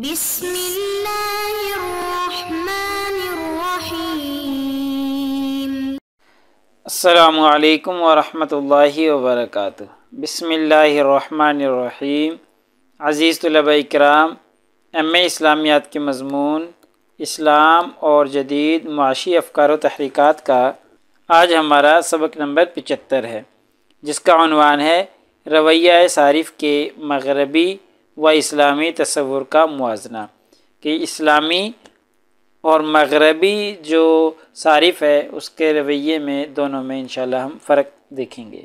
بسم اللہ الرحمن الرحیم السلام علیکم ورحمۃ اللہ وبرکاتہ بسم اللہ الرحمن الرحیم عزیز طلب اکرام ایم اسلامیات کے مضمون اسلام اور جدید معاشی افکار و تحریکات کا آج ہمارا سبق نمبر پچہتر ہے جس کا عنوان ہے رویہ صارف کے مغربی و اسلامی تصور کا موازنہ کہ اسلامی اور مغربی جو صارف ہے اس کے رویے میں دونوں میں انشاءاللہ ہم فرق دیکھیں گے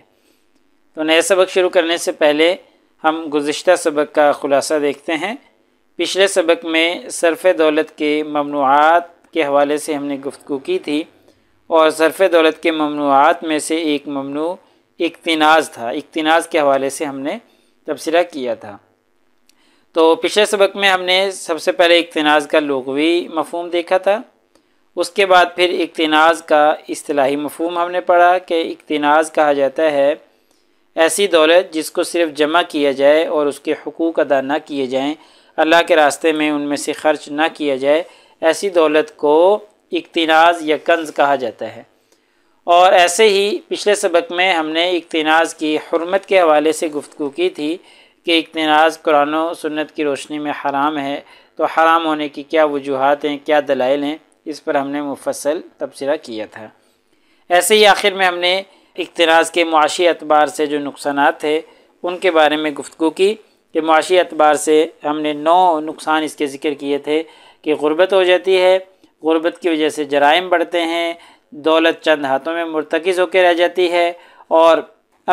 تو نئے سبق شروع کرنے سے پہلے ہم گزشتہ سبق کا خلاصہ دیکھتے ہیں پچھلے سبق میں صرف دولت کے ممنوعات کے حوالے سے ہم نے گفتگو کی تھی اور صرف دولت کے ممنوعات میں سے ایک ممنوع اقتناز تھا اقتناز کے حوالے سے ہم نے تبصرہ کیا تھا تو پچھلے سبق میں ہم نے سب سے پہلے اقتناز کا لغوی مفہوم دیکھا تھا اس کے بعد پھر اقتناز کا اصطلاحی مفہوم ہم نے پڑھا کہ اقتناز کہا جاتا ہے ایسی دولت جس کو صرف جمع کیا جائے اور اس کے حقوق ادا نہ کیے جائیں اللہ کے راستے میں ان میں سے خرچ نہ کیا جائے ایسی دولت کو اقتناز یا کنز کہا جاتا ہے اور ایسے ہی پچھلے سبق میں ہم نے اقتناز کی حرمت کے حوالے سے گفتگو کی تھی کہ اقتناز قرآن و سنت کی روشنی میں حرام ہے تو حرام ہونے کی کیا وجوہات ہیں کیا دلائل ہیں اس پر ہم نے مفصل تبصرہ کیا تھا ایسے ہی آخر میں ہم نے اقتناز کے معاشی اعتبار سے جو نقصانات تھے ان کے بارے میں گفتگو کی کہ معاشی اعتبار سے ہم نے نو نقصان اس کے ذکر کیے تھے کہ غربت ہو جاتی ہے غربت کی وجہ سے جرائم بڑھتے ہیں دولت چند ہاتھوں میں مرتکز ہو کے رہ جاتی ہے اور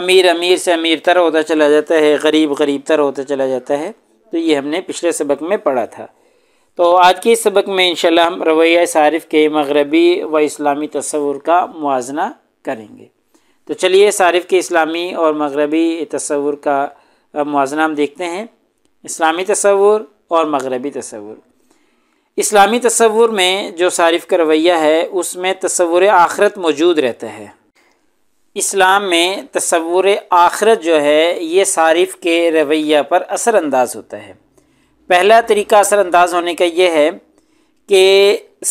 امیر امیر سے امیر تر ہوتا چلا جاتا ہے غریب غریب تر ہوتا چلا جاتا ہے تو یہ ہم نے پچھلے سبق میں پڑھا تھا تو آج کے سبق میں انشاءاللہ ہم رویہ صارف کے مغربی و اسلامی تصور کا موازنہ کریں گے تو چلیے صارف کے اسلامی اور مغربی تصور کا موازنہ ہم دیکھتے ہیں اسلامی تصور اور مغربی تصور اسلامی تصور میں جو صارف کا رویہ ہے اس میں تصور آخرت موجود رہتا ہے اسلام میں تصور آخرت جو ہے یہ صارف کے رویہ پر اثر انداز ہوتا ہے پہلا طریقہ اثر انداز ہونے کا یہ ہے کہ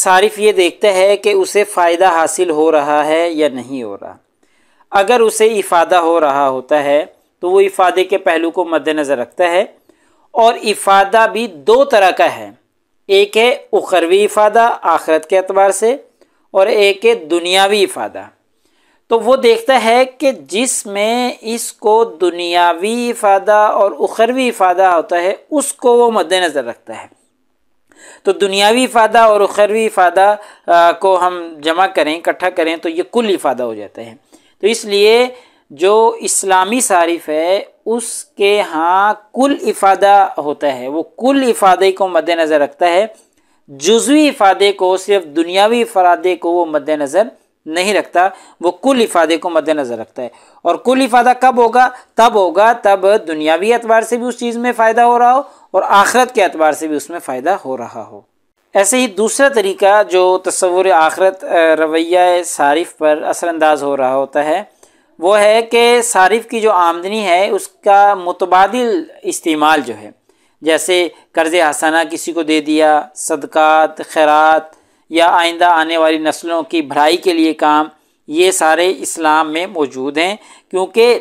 صارف یہ دیکھتا ہے کہ اسے فائدہ حاصل ہو رہا ہے یا نہیں ہو رہا اگر اسے افادہ ہو رہا ہوتا ہے تو وہ افادے کے پہلو کو مد نظر رکھتا ہے اور افادہ بھی دو طرح کا ہے ایک ہے اخروی افادہ آخرت کے اعتبار سے اور ایک ہے دنیاوی افادہ تو وہ دیکھتا ہے کہ جس میں اس کو دنیاوی افادہ اور اخروی افادہ ہوتا ہے اس کو وہ مد نظر رکھتا ہے تو دنیاوی فائدہ اور اخروی افادہ کو ہم جمع کریں اکٹھا کریں تو یہ کل افادہ ہو جاتا ہے تو اس لیے جو اسلامی صارف ہے اس کے ہاں کل افادہ ہوتا ہے وہ کل افادے کو مد نظر رکھتا ہے جزوی افادے کو صرف دنیاوی افادے کو وہ مد نظر نہیں رکھتا وہ کل افادے کو مد نظر رکھتا ہے اور کل افادہ کب ہوگا تب ہوگا تب دنیاوی اعتبار سے بھی اس چیز میں فائدہ ہو رہا ہو اور آخرت کے اعتبار سے بھی اس میں فائدہ ہو رہا ہو ایسے ہی دوسرا طریقہ جو تصور آخرت رویہ صارف پر اثر انداز ہو رہا ہوتا ہے وہ ہے کہ صارف کی جو آمدنی ہے اس کا متبادل استعمال جو ہے جیسے قرض حسانہ کسی کو دے دیا صدقات خیرات یا آئندہ آنے والی نسلوں کی بھرائی کے لیے کام یہ سارے اسلام میں موجود ہیں کیونکہ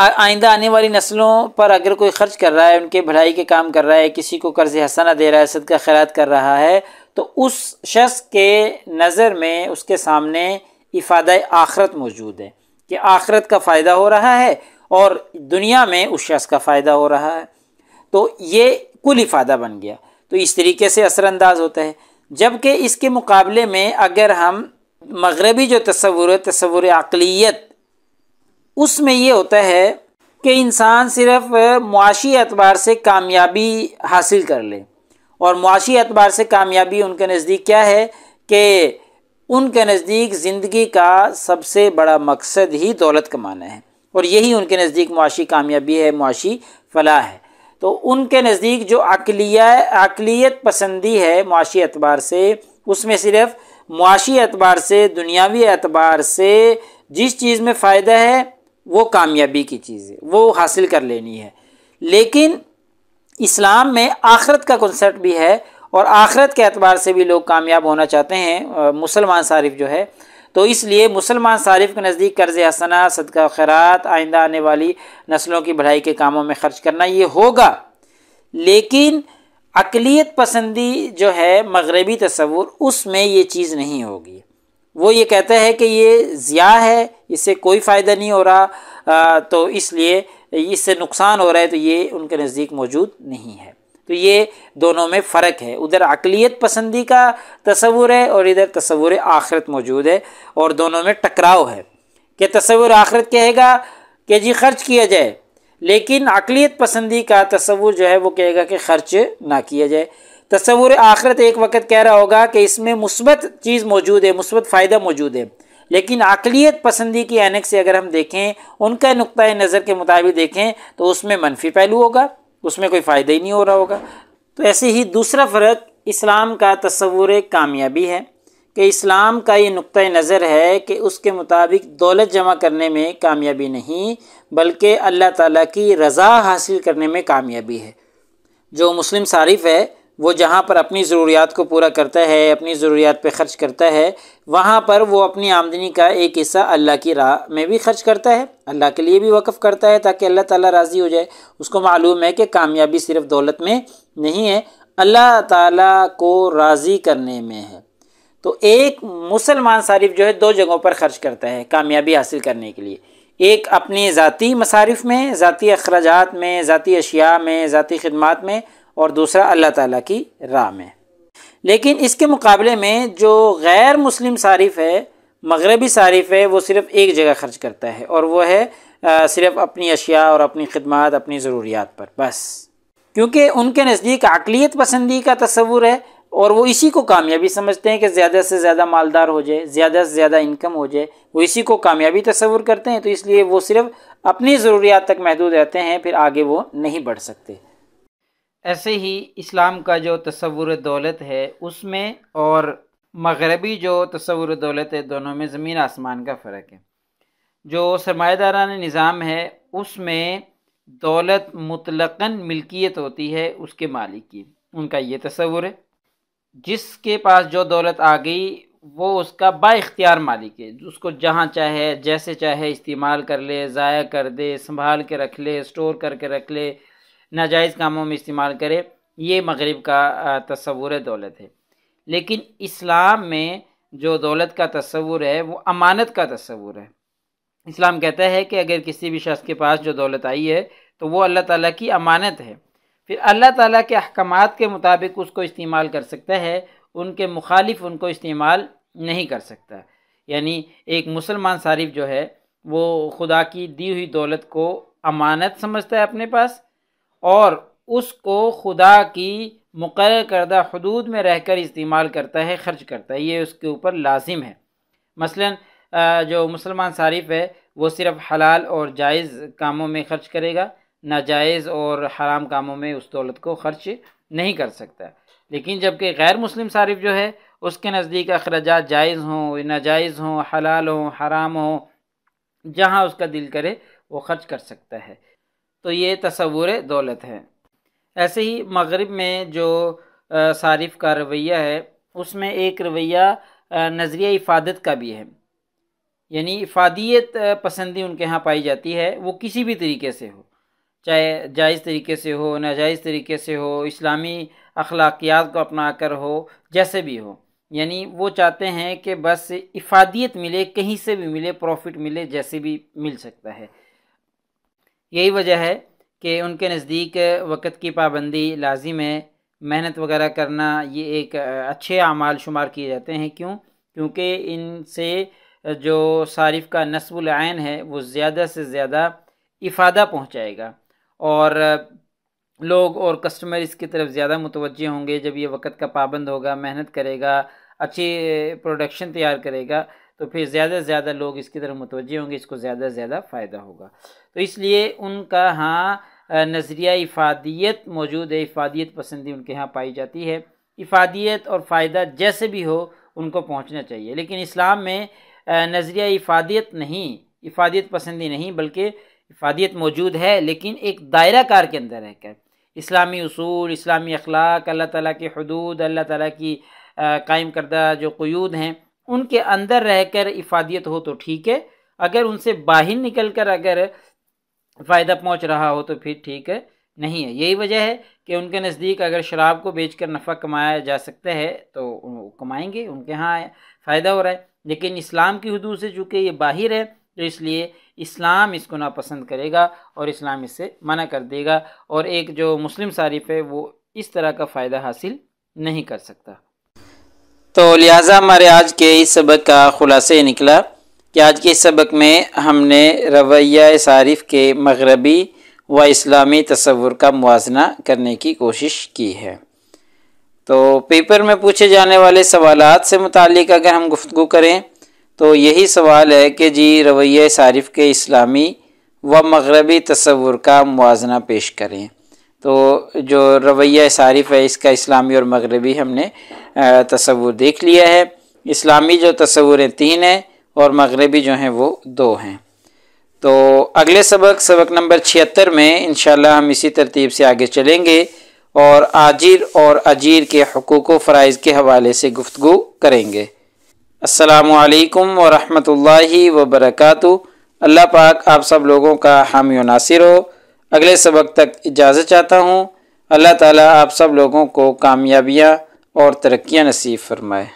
آئندہ آنے والی نسلوں پر اگر کوئی خرچ کر رہا ہے ان کے بھلائی کے کام کر رہا ہے کسی کو قرض حسنہ دے رہا ہے صدقہ خیرات کر رہا ہے تو اس شخص کے نظر میں اس کے سامنے افادہ آخرت موجود ہے کہ آخرت کا فائدہ ہو رہا ہے اور دنیا میں اس شخص کا فائدہ ہو رہا ہے تو یہ کل افادہ بن گیا تو اس طریقے سے اثر انداز ہوتا ہے جبکہ اس کے مقابلے میں اگر ہم مغربی جو تصور تصور عقلیت اس میں یہ ہوتا ہے کہ انسان صرف معاشی اعتبار سے کامیابی حاصل کر لے اور معاشی اعتبار سے کامیابی ان کے نزدیک کیا ہے کہ ان کے نزدیک زندگی کا سب سے بڑا مقصد ہی دولت کمانا ہے اور یہی ان کے نزدیک معاشی کامیابی ہے معاشی فلاح ہے تو ان کے نزدیک جو عقلیہ اقلیت پسندی ہے معاشی اعتبار سے اس میں صرف معاشی اعتبار سے دنیاوی اعتبار سے جس چیز میں فائدہ ہے وہ کامیابی کی چیز ہے وہ حاصل کر لینی ہے لیکن اسلام میں آخرت کا کنسرٹ بھی ہے اور آخرت کے اعتبار سے بھی لوگ کامیاب ہونا چاہتے ہیں مسلمان صارف جو ہے تو اس لیے مسلمان صارف کے نزدیک قرض حسنہ صدقہ خیرات آئندہ آنے والی نسلوں کی بڑھائی کے کاموں میں خرچ کرنا یہ ہوگا لیکن اقلیت پسندی جو ہے مغربی تصور اس میں یہ چیز نہیں ہوگی وہ یہ کہتا ہے کہ یہ ضیاع ہے اس سے کوئی فائدہ نہیں ہو رہا تو اس لیے اس سے نقصان ہو رہا ہے تو یہ ان کے نزدیک موجود نہیں ہے تو یہ دونوں میں فرق ہے ادھر اقلیت پسندی کا تصور ہے اور ادھر تصور آخرت موجود ہے اور دونوں میں ٹکراؤ ہے کہ تصور آخرت کہے گا کہ جی خرچ کیا جائے لیکن اقلیت پسندی کا تصور جو ہے وہ کہے گا کہ خرچ نہ کیا جائے تصور آخرت ایک وقت کہہ رہا ہوگا کہ اس میں مثبت چیز موجود ہے مثبت فائدہ موجود ہے لیکن عقلیت پسندی کی اینک سے اگر ہم دیکھیں ان کا نقطۂ نظر کے مطابق دیکھیں تو اس میں منفی پہلو ہوگا اس میں کوئی فائدہ ہی نہیں ہو رہا ہوگا تو ایسے ہی دوسرا فرق اسلام کا تصور کامیابی ہے کہ اسلام کا یہ نقطۂ نظر ہے کہ اس کے مطابق دولت جمع کرنے میں کامیابی نہیں بلکہ اللہ تعالیٰ کی رضا حاصل کرنے میں کامیابی ہے جو مسلم صارف ہے وہ جہاں پر اپنی ضروریات کو پورا کرتا ہے اپنی ضروریات پہ خرچ کرتا ہے وہاں پر وہ اپنی آمدنی کا ایک حصہ اللہ کی راہ میں بھی خرچ کرتا ہے اللہ کے لیے بھی وقف کرتا ہے تاکہ اللہ تعالیٰ راضی ہو جائے اس کو معلوم ہے کہ کامیابی صرف دولت میں نہیں ہے اللہ تعالیٰ کو راضی کرنے میں ہے تو ایک مسلمان صارف جو ہے دو جگہوں پر خرچ کرتا ہے کامیابی حاصل کرنے کے لیے ایک اپنے ذاتی مصارف میں ذاتی اخراجات میں ذاتی اشیاء میں ذاتی خدمات میں اور دوسرا اللہ تعالیٰ کی راہ میں لیکن اس کے مقابلے میں جو غیر مسلم صارف ہے مغربی صارف ہے وہ صرف ایک جگہ خرچ کرتا ہے اور وہ ہے صرف اپنی اشیاء اور اپنی خدمات اپنی ضروریات پر بس کیونکہ ان کے نزدیک اقلیت پسندی کا تصور ہے اور وہ اسی کو کامیابی سمجھتے ہیں کہ زیادہ سے زیادہ مالدار ہو جائے زیادہ سے زیادہ انکم ہو جائے وہ اسی کو کامیابی تصور کرتے ہیں تو اس لیے وہ صرف اپنی ضروریات تک محدود رہتے ہیں پھر آگے وہ نہیں بڑھ سکتے ایسے ہی اسلام کا جو تصور دولت ہے اس میں اور مغربی جو تصور دولت ہے دونوں میں زمین آسمان کا فرق ہے جو سرمایہ داران نظام ہے اس میں دولت مطلقاً ملکیت ہوتی ہے اس کے مالک کی ان کا یہ تصور ہے جس کے پاس جو دولت آ گئی وہ اس کا با اختیار مالک ہے اس کو جہاں چاہے جیسے چاہے استعمال کر لے ضائع کر دے سنبھال کے رکھ لے اسٹور کر کے رکھ لے ناجائز کاموں میں استعمال کرے یہ مغرب کا تصور دولت ہے لیکن اسلام میں جو دولت کا تصور ہے وہ امانت کا تصور ہے اسلام کہتا ہے کہ اگر کسی بھی شخص کے پاس جو دولت آئی ہے تو وہ اللہ تعالیٰ کی امانت ہے پھر اللہ تعالیٰ کے احکامات کے مطابق اس کو استعمال کر سکتا ہے ان کے مخالف ان کو استعمال نہیں کر سکتا یعنی ایک مسلمان صارف جو ہے وہ خدا کی دی ہوئی دولت کو امانت سمجھتا ہے اپنے پاس اور اس کو خدا کی مقرر کردہ حدود میں رہ کر استعمال کرتا ہے خرچ کرتا ہے یہ اس کے اوپر لازم ہے مثلا جو مسلمان صارف ہے وہ صرف حلال اور جائز کاموں میں خرچ کرے گا ناجائز اور حرام کاموں میں اس دولت کو خرچ نہیں کر سکتا لیکن جب کہ غیر مسلم صارف جو ہے اس کے نزدیک اخراجات جائز ہوں ناجائز ہوں حلال ہوں حرام ہوں جہاں اس کا دل کرے وہ خرچ کر سکتا ہے تو یہ تصور دولت ہے ایسے ہی مغرب میں جو صارف کا رویہ ہے اس میں ایک رویہ نظریہ افادت کا بھی ہے یعنی افادیت پسندی ان کے ہاں پائی جاتی ہے وہ کسی بھی طریقے سے ہو چاہے جائز طریقے سے ہو ناجائز طریقے سے ہو اسلامی اخلاقیات کو اپنا کر ہو جیسے بھی ہو یعنی وہ چاہتے ہیں کہ بس افادیت ملے کہیں سے بھی ملے پروفٹ ملے جیسے بھی مل سکتا ہے یہی وجہ ہے کہ ان کے نزدیک وقت کی پابندی لازم ہے محنت وغیرہ کرنا یہ ایک اچھے اعمال شمار کیے جاتے ہیں کیوں کیونکہ ان سے جو صارف کا نصب العین ہے وہ زیادہ سے زیادہ افادہ پہنچائے گا اور لوگ اور کسٹمر اس کی طرف زیادہ متوجہ ہوں گے جب یہ وقت کا پابند ہوگا محنت کرے گا اچھی پروڈکشن تیار کرے گا تو پھر زیادہ سے زیادہ لوگ اس کی طرف متوجہ ہوں گے اس کو زیادہ سے زیادہ فائدہ ہوگا تو اس لیے ان کا ہاں نظریہ افادیت موجود ہے افادیت پسندی ان کے ہاں پائی جاتی ہے افادیت اور فائدہ جیسے بھی ہو ان کو پہنچنا چاہیے لیکن اسلام میں نظریہ افادیت نہیں افادیت پسندی نہیں بلکہ افادیت موجود ہے لیکن ایک دائرہ کار کے اندر رہ کر اسلامی اصول اسلامی اخلاق اللہ تعالیٰ کی حدود اللہ تعالیٰ کی قائم کردہ جو قیود ہیں ان کے اندر رہ کر افادیت ہو تو ٹھیک ہے اگر ان سے باہر نکل کر اگر فائدہ پہنچ رہا ہو تو پھر ٹھیک نہیں ہے یہی وجہ ہے کہ ان کے نزدیک اگر شراب کو بیچ کر نفع کمایا جا سکتا ہے تو کمائیں گے ان کے ہاں فائدہ ہو رہا ہے لیکن اسلام کی حدود سے چونکہ یہ باہر ہے تو اس لیے اسلام اس کو ناپسند کرے گا اور اسلام اس سے منع کر دے گا اور ایک جو مسلم صارف ہے وہ اس طرح کا فائدہ حاصل نہیں کر سکتا تو لہٰذا ہمارے آج کے اس سبق کا یہ نکلا کہ آج کے اس سبق میں ہم نے رویہ صارف کے مغربی و اسلامی تصور کا موازنہ کرنے کی کوشش کی ہے تو پیپر میں پوچھے جانے والے سوالات سے متعلق اگر ہم گفتگو کریں تو یہی سوال ہے کہ جی رویہ صارف کے اسلامی و مغربی تصور کا موازنہ پیش کریں تو جو رویہ صارف ہے اس کا اسلامی اور مغربی ہم نے تصور دیکھ لیا ہے اسلامی جو تصوریں تین ہیں اور مغربی جو ہیں وہ دو ہیں تو اگلے سبق سبق نمبر چھہتر میں انشاءاللہ ہم اسی ترتیب سے آگے چلیں گے اور آجیر اور اجیر کے حقوق و فرائض کے حوالے سے گفتگو کریں گے السلام علیکم ورحمۃ اللہ وبرکاتہ اللہ پاک آپ سب لوگوں کا حامی و ناصر ہو اگلے سبق تک اجازت چاہتا ہوں اللہ تعالیٰ آپ سب لوگوں کو کامیابیاں اور ترقیاں نصیب فرمائے